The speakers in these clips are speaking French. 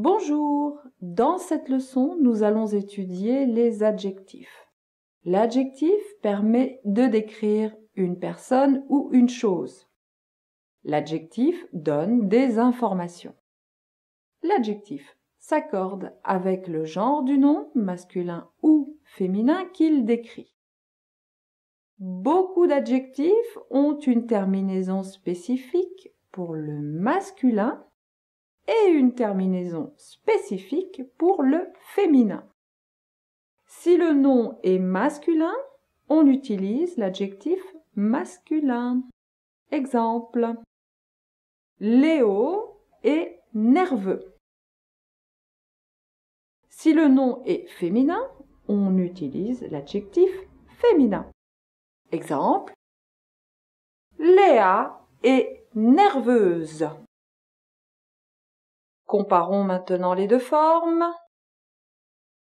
Bonjour Dans cette leçon, nous allons étudier les adjectifs. L'adjectif permet de décrire une personne ou une chose. L'adjectif donne des informations. L'adjectif s'accorde avec le genre du nom, masculin ou féminin, qu'il décrit. Beaucoup d'adjectifs ont une terminaison spécifique pour le masculin et une terminaison spécifique pour le féminin. Si le nom est masculin, on utilise l'adjectif masculin. Exemple. Léo est nerveux. Si le nom est féminin, on utilise l'adjectif féminin. Exemple. Léa est nerveuse. Comparons maintenant les deux formes.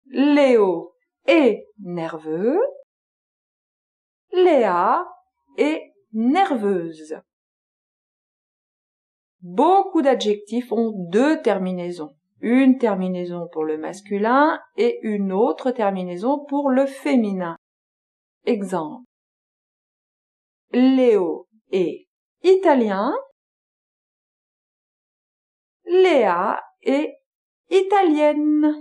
Léo est nerveux. Léa est nerveuse. Beaucoup d'adjectifs ont deux terminaisons. Une terminaison pour le masculin et une autre terminaison pour le féminin. Exemple. Léo est italien. Léa est italienne.